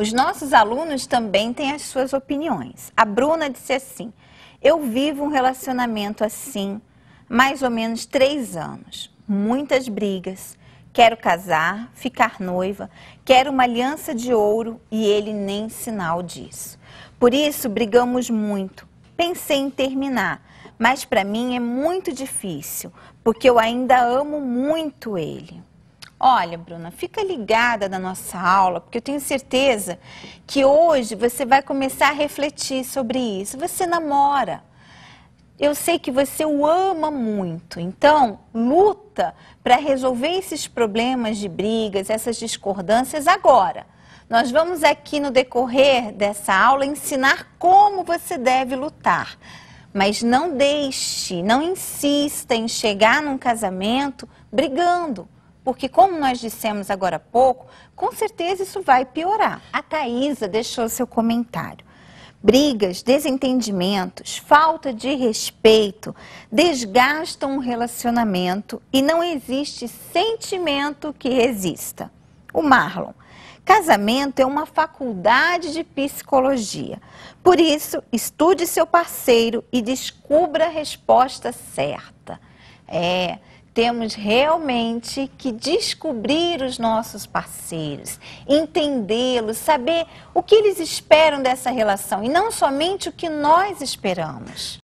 Os nossos alunos também têm as suas opiniões. A Bruna disse assim: Eu vivo um relacionamento assim, mais ou menos três anos. Muitas brigas. Quero casar, ficar noiva, quero uma aliança de ouro e ele nem sinal disso. Por isso brigamos muito. Pensei em terminar, mas para mim é muito difícil, porque eu ainda amo muito ele. Olha, Bruna, fica ligada na nossa aula, porque eu tenho certeza que hoje você vai começar a refletir sobre isso. Você namora. Eu sei que você o ama muito, então luta para resolver esses problemas de brigas, essas discordâncias agora. Nós vamos aqui no decorrer dessa aula ensinar como você deve lutar. Mas não deixe, não insista em chegar num casamento brigando. Porque, como nós dissemos agora há pouco, com certeza isso vai piorar. A Thaisa deixou seu comentário. Brigas, desentendimentos, falta de respeito desgastam um relacionamento e não existe sentimento que resista. O Marlon. Casamento é uma faculdade de psicologia. Por isso, estude seu parceiro e descubra a resposta certa. É, temos realmente que descobrir os nossos parceiros, entendê-los, saber o que eles esperam dessa relação e não somente o que nós esperamos.